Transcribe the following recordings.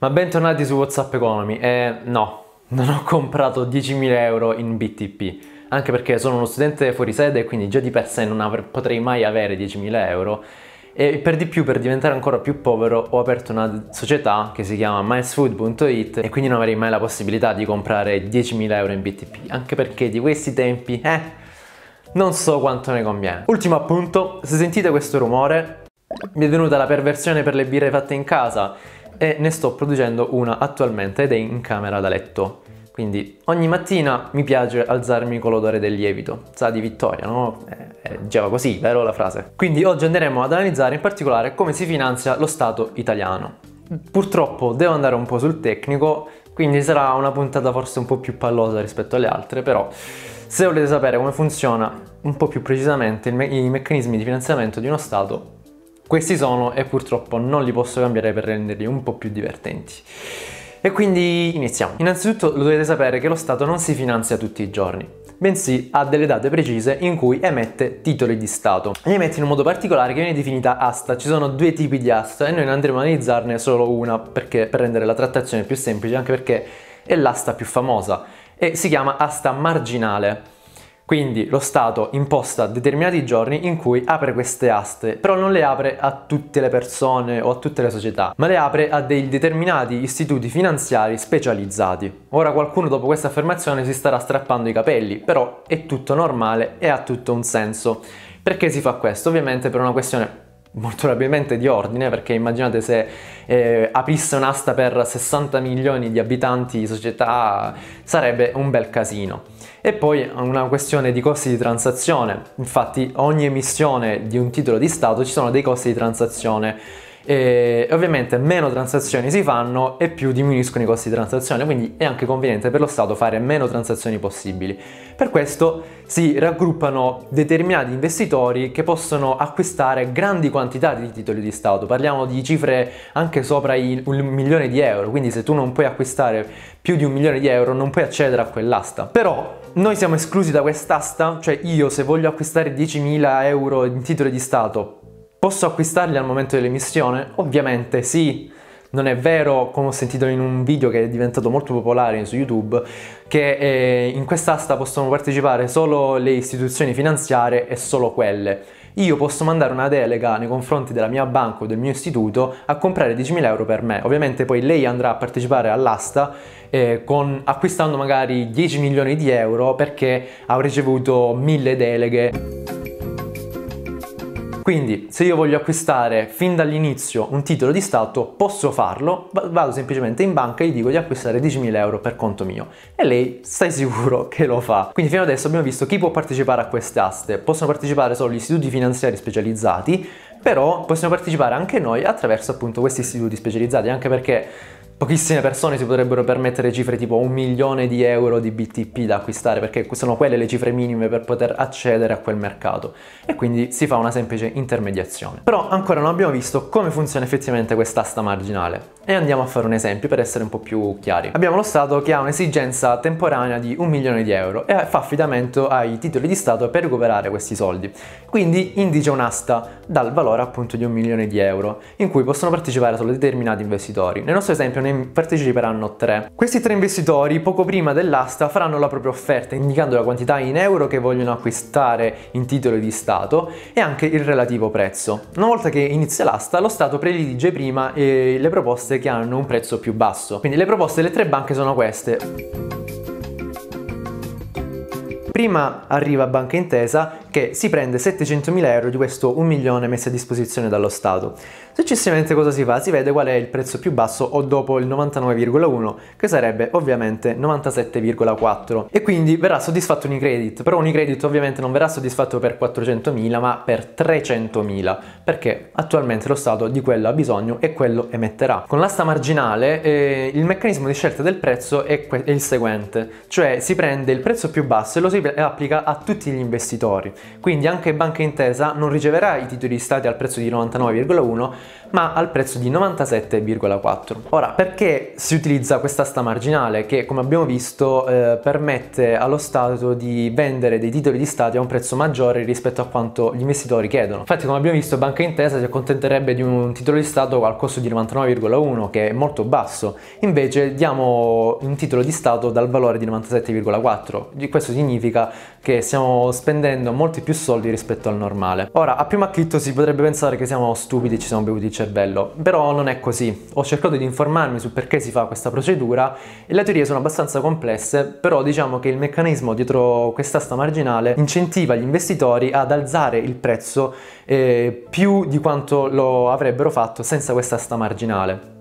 Ma bentornati su WhatsApp Economy. Eh, no, non ho comprato 10.000 euro in BTP, anche perché sono uno studente fuori sede e quindi già di per sé non av- potrei mai avere 10.000 euro. E per di più, per diventare ancora più povero, ho aperto una società che si chiama milesfood.it e quindi non avrei mai la possibilità di comprare 10.000 euro in BTP, anche perché di questi tempi, eh, non so quanto ne conviene. Ultimo appunto, se sentite questo rumore, mi è venuta la perversione per le birre fatte in casa e ne sto producendo una attualmente ed è in camera da letto. Quindi ogni mattina mi piace alzarmi con l'odore del lievito, sa di vittoria, no? Eh, diceva così, vero la frase? Quindi oggi andremo ad analizzare in particolare come si finanzia lo Stato italiano. Purtroppo devo andare un po' sul tecnico, quindi sarà una puntata forse un po' più pallosa rispetto alle altre, però se volete sapere come funziona un po' più precisamente me i meccanismi di finanziamento di uno Stato, questi sono e purtroppo non li posso cambiare per renderli un po' più divertenti. E quindi iniziamo. Innanzitutto dovete sapere che lo Stato non si finanzia tutti i giorni, bensì ha delle date precise in cui emette titoli di Stato. E Li emette in un modo particolare che viene definita asta. Ci sono due tipi di asta e noi ne andremo a analizzarne solo una perché, per rendere la trattazione più semplice, anche perché è l'asta più famosa e si chiama asta marginale quindi lo Stato imposta determinati giorni in cui apre queste aste, però non le apre a tutte le persone o a tutte le società, ma le apre a dei determinati istituti finanziari specializzati. Ora qualcuno dopo questa affermazione si starà strappando i capelli, però è tutto normale e ha tutto un senso. Perché si fa questo? Ovviamente per una questione molto probabilmente di ordine, perché immaginate se eh, aprisse un'asta per 60 milioni di abitanti di società sarebbe un bel casino. E poi una questione di costi di transazione, infatti ogni emissione di un titolo di Stato ci sono dei costi di transazione e ovviamente meno transazioni si fanno e più diminuiscono i costi di transazione, quindi è anche conveniente per lo Stato fare meno transazioni possibili. Per questo si raggruppano determinati investitori che possono acquistare grandi quantità di titoli di Stato, parliamo di cifre anche sopra il, un milione di euro, quindi se tu non puoi acquistare più di un milione di euro non puoi accedere a quell'asta. Però noi siamo esclusi da quest'asta, cioè io se voglio acquistare 10.000 euro in titoli di Stato Posso acquistarli al momento dell'emissione? Ovviamente sì. Non è vero, come ho sentito in un video che è diventato molto popolare su YouTube, che eh, in quest'asta possono partecipare solo le istituzioni finanziarie e solo quelle. Io posso mandare una delega nei confronti della mia banca o del mio istituto a comprare 10.000 euro per me. Ovviamente poi lei andrà a partecipare all'asta eh, con, acquistando magari 10 milioni di euro perché ha ricevuto 1.000 deleghe. Quindi se io voglio acquistare fin dall'inizio un titolo di Stato posso farlo, vado semplicemente in banca e gli dico di acquistare 10.000 euro per conto mio e lei stai sicuro che lo fa. Quindi fino adesso abbiamo visto chi può partecipare a queste aste, possono partecipare solo gli istituti finanziari specializzati, però possiamo partecipare anche noi attraverso appunto questi istituti specializzati, anche perché Pochissime persone si potrebbero permettere cifre tipo un milione di euro di BTP da acquistare perché sono quelle le cifre minime per poter accedere a quel mercato e quindi si fa una semplice intermediazione. Però ancora non abbiamo visto come funziona effettivamente quest'asta marginale e andiamo a fare un esempio per essere un po' più chiari. Abbiamo lo Stato che ha un'esigenza temporanea di un milione di euro e fa affidamento ai titoli di Stato per recuperare questi soldi. Quindi indice un'asta dal valore appunto di un milione di euro in cui possono partecipare solo determinati investitori. Nel nostro esempio ne parteciperanno tre. Questi tre investitori poco prima dell'asta faranno la propria offerta indicando la quantità in euro che vogliono acquistare in titoli di Stato e anche il relativo prezzo. Una volta che inizia l'asta lo Stato predilige prima eh, le proposte che hanno un prezzo più basso. Quindi le proposte delle tre banche sono queste prima arriva Banca Intesa che si prende 700.000 euro di questo 1 milione messo a disposizione dallo Stato. Successivamente cosa si fa? Si vede qual è il prezzo più basso o dopo il 99,1 che sarebbe ovviamente 97,4 e quindi verrà soddisfatto Unicredit, però Unicredit ovviamente non verrà soddisfatto per 400.000 ma per 300.000 perché attualmente lo Stato di quello ha bisogno e quello emetterà. Con l'asta marginale eh, il meccanismo di scelta del prezzo è, è, il seguente, cioè si prende il prezzo più basso e lo si eh, applica a tutti gli investitori quindi anche Banca Intesa non riceverà i titoli di Stati al prezzo di 99,1 ma al prezzo di 97,4. Ora, perché si utilizza questa asta marginale che, come abbiamo visto, eh, permette allo Stato di vendere dei titoli di Stato a un prezzo maggiore rispetto a quanto gli investitori chiedono. Infatti, come abbiamo visto, Banca Intesa si accontenterebbe di un titolo di Stato al costo di 99,1, che è molto basso. Invece diamo un titolo di Stato dal valore di 97,4. Questo significa che stiamo spendendo molti più soldi rispetto al normale. Ora, a primo acchito si potrebbe pensare che siamo stupidi e ci siamo bevuti cervello, però non è così. Ho cercato di informarmi su perché si fa questa procedura e le teorie sono abbastanza complesse, però diciamo che il meccanismo dietro quest'asta marginale incentiva gli investitori ad alzare il prezzo eh, più di quanto lo avrebbero fatto senza quest'asta marginale.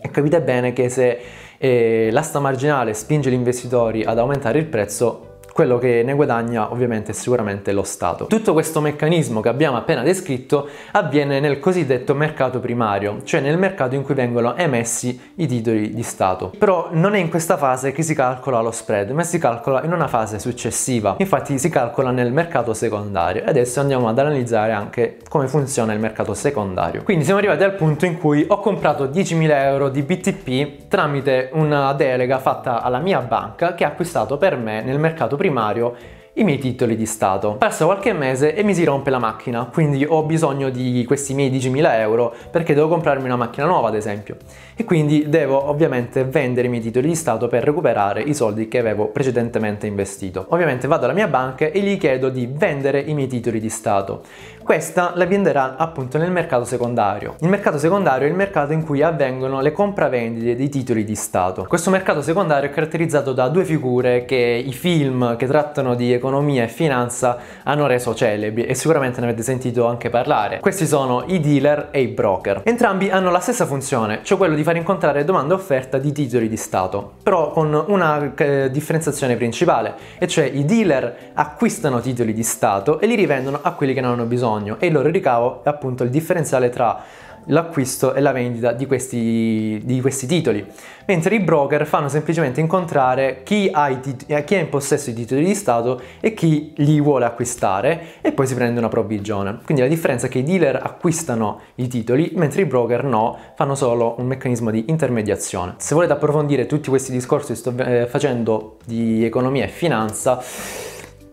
E capite bene che se eh, l'asta marginale spinge gli investitori ad aumentare il prezzo, quello che ne guadagna ovviamente è sicuramente lo Stato. Tutto questo meccanismo che abbiamo appena descritto avviene nel cosiddetto mercato primario, cioè nel mercato in cui vengono emessi i titoli di Stato. Però non è in questa fase che si calcola lo spread, ma si calcola in una fase successiva. Infatti si calcola nel mercato secondario. E adesso andiamo ad analizzare anche come funziona il mercato secondario. Quindi siamo arrivati al punto in cui ho comprato 10.000 euro di BTP tramite una delega fatta alla mia banca che ha acquistato per me nel mercato primario primario i miei titoli di stato. Passa qualche mese e mi si rompe la macchina, quindi ho bisogno di questi miei 10.000 euro perché devo comprarmi una macchina nuova ad esempio. E quindi devo ovviamente vendere i miei titoli di stato per recuperare i soldi che avevo precedentemente investito. Ovviamente vado alla mia banca e gli chiedo di vendere i miei titoli di stato. Questa la venderà appunto nel mercato secondario. Il mercato secondario è il mercato in cui avvengono le compravendite dei titoli di Stato. Questo mercato secondario è caratterizzato da due figure che i film che trattano di economia e finanza hanno reso celebri e sicuramente ne avete sentito anche parlare. Questi sono i dealer e i broker. Entrambi hanno la stessa funzione, cioè quello di far incontrare domanda e offerta di titoli di Stato, però con una eh, differenziazione principale, e cioè i dealer acquistano titoli di Stato e li rivendono a quelli che non hanno bisogno bisogno e il loro ricavo è appunto il differenziale tra l'acquisto e la vendita di questi, di questi, titoli, mentre i broker fanno semplicemente incontrare chi, tit- eh, chi, è in possesso di titoli di Stato e chi li vuole acquistare e poi si prende una provvigione. Quindi la differenza è che i dealer acquistano i titoli, mentre i broker no, fanno solo un meccanismo di intermediazione. Se volete approfondire tutti questi discorsi che sto eh, facendo di economia e finanza,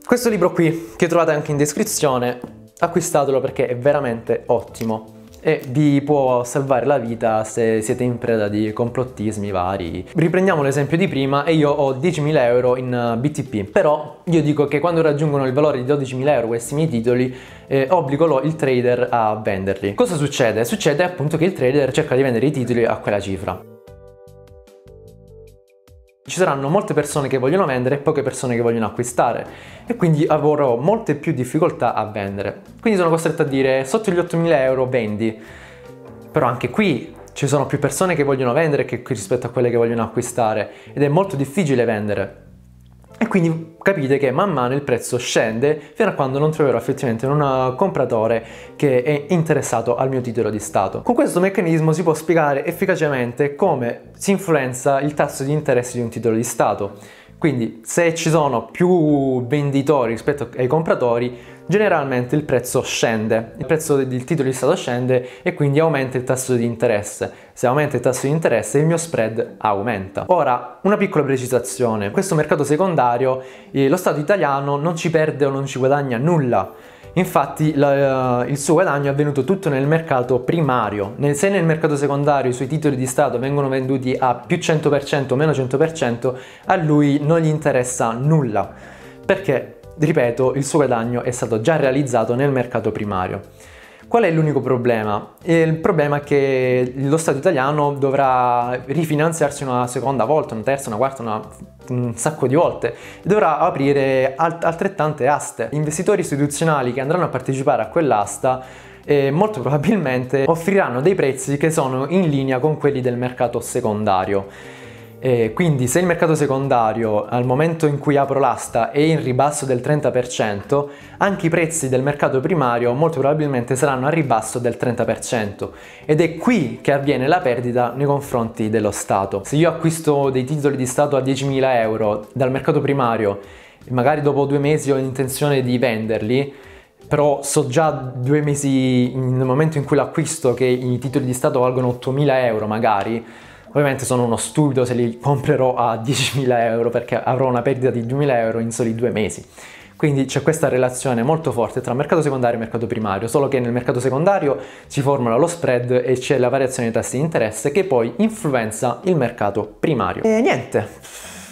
questo libro qui che trovate anche in descrizione acquistatelo perché è veramente ottimo e vi può salvare la vita se siete in preda di complottismi vari. Riprendiamo l'esempio di prima e io ho 10.000 euro in eh, BTP, però io dico che quando raggiungono il valore di 12.000 euro questi miei titoli eh, obbligo il trader a venderli. Cosa succede? Succede appunto che il trader cerca di vendere i titoli a quella cifra. Ci saranno molte persone che vogliono vendere e poche persone che vogliono acquistare e quindi avrò molte più difficoltà a vendere. Quindi sono costretto a dire sotto gli 8.000 euro vendi, però anche qui ci sono più persone che vogliono vendere che rispetto a quelle che vogliono acquistare ed è molto difficile vendere. E quindi capite che man mano il prezzo scende fino a quando non troverò effettivamente un eh, compratore che è interessato al mio titolo di Stato. Con questo meccanismo si può spiegare efficacemente come si influenza il tasso di interesse di un titolo di Stato. Quindi se ci sono più venditori rispetto ai compratori generalmente il prezzo scende, il prezzo del titolo di Stato scende e quindi aumenta il tasso di interesse. Se aumenta il tasso di interesse il mio spread aumenta. Ora, una piccola precisazione, in questo mercato secondario eh, lo Stato italiano non ci perde o non ci guadagna nulla. Infatti la, eh, il suo guadagno è avvenuto tutto nel mercato primario. Nel, se nel mercato secondario i suoi titoli di Stato vengono venduti a più 100% o meno 100%, a lui non gli interessa nulla. Perché? ripeto, il suo guadagno è stato già realizzato nel mercato primario. Qual è l'unico problema? Il problema è che lo Stato italiano dovrà rifinanziarsi una seconda volta, una terza, una quarta, una, un sacco di volte e dovrà aprire alt altrettante aste. Investitori istituzionali che andranno a partecipare a quell'asta eh, molto probabilmente offriranno dei prezzi che sono in linea con quelli del mercato secondario. Eh, quindi se il mercato secondario al momento in cui apro l'asta è in ribasso del 30%, anche i prezzi del mercato primario molto probabilmente saranno a ribasso del 30% ed è qui che avviene la perdita nei confronti dello Stato. Se io acquisto dei titoli di Stato a 10.000 euro dal mercato primario, magari dopo due mesi ho l'intenzione di venderli, però so già due mesi nel momento in cui l'acquisto che i titoli di Stato valgono 8.000 euro magari, Ovviamente sono uno stupido se li comprerò a 10.000 euro perché avrò una perdita di 2.000 euro in soli due mesi. Quindi c'è questa relazione molto forte tra mercato secondario e mercato primario, solo che nel mercato secondario si formula lo spread e c'è la variazione dei tassi di interesse che poi influenza il mercato primario. E niente,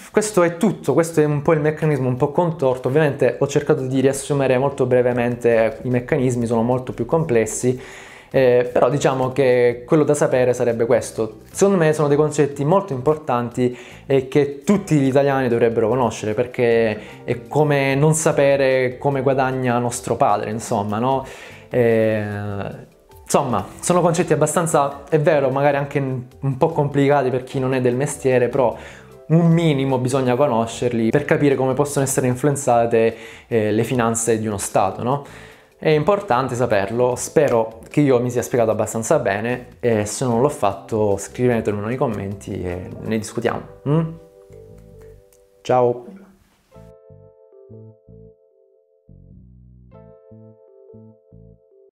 questo è tutto, questo è un po' il meccanismo un po' contorto, ovviamente ho cercato di riassumere molto brevemente, i meccanismi sono molto più complessi eh, però diciamo che quello da sapere sarebbe questo. Secondo me sono dei concetti molto importanti e che tutti gli italiani dovrebbero conoscere perché è come non sapere come guadagna nostro padre, insomma, no? Eh, Insomma, sono concetti abbastanza, è vero, magari anche un po' complicati per chi non è del mestiere, però un minimo bisogna conoscerli per capire come possono essere influenzate eh, le finanze di uno Stato, no? È importante saperlo, spero che io mi sia spiegato abbastanza bene e se non l'ho fatto scrivetelo nei commenti e ne discutiamo. Mm? Ciao!